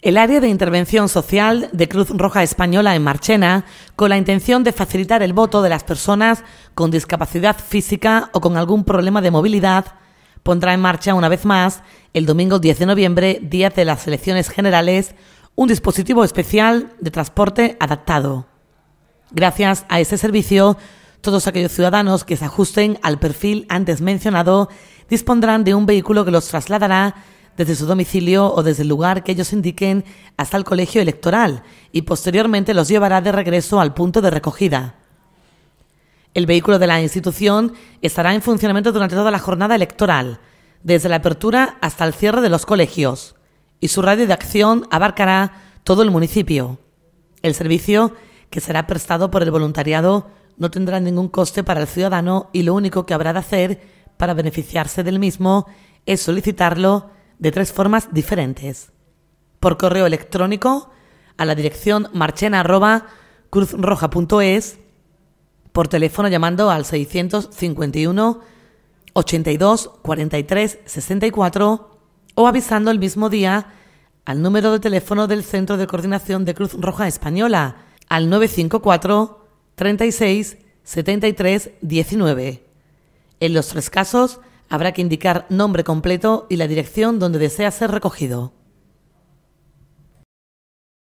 El área de intervención social de Cruz Roja Española en Marchena, con la intención de facilitar el voto de las personas con discapacidad física o con algún problema de movilidad, pondrá en marcha una vez más, el domingo 10 de noviembre, día de las elecciones generales, un dispositivo especial de transporte adaptado. Gracias a este servicio, todos aquellos ciudadanos que se ajusten al perfil antes mencionado dispondrán de un vehículo que los trasladará desde su domicilio o desde el lugar que ellos indiquen hasta el colegio electoral y posteriormente los llevará de regreso al punto de recogida. El vehículo de la institución estará en funcionamiento durante toda la jornada electoral, desde la apertura hasta el cierre de los colegios, y su radio de acción abarcará todo el municipio. El servicio, que será prestado por el voluntariado, no tendrá ningún coste para el ciudadano y lo único que habrá de hacer para beneficiarse del mismo es solicitarlo de tres formas diferentes. Por correo electrónico a la dirección marchena.cruzroja.es, por teléfono llamando al 651 82 43 64 o avisando el mismo día al número de teléfono del Centro de Coordinación de Cruz Roja Española al 954 36 73 19. En los tres casos, Habrá que indicar nombre completo y la dirección donde desea ser recogido.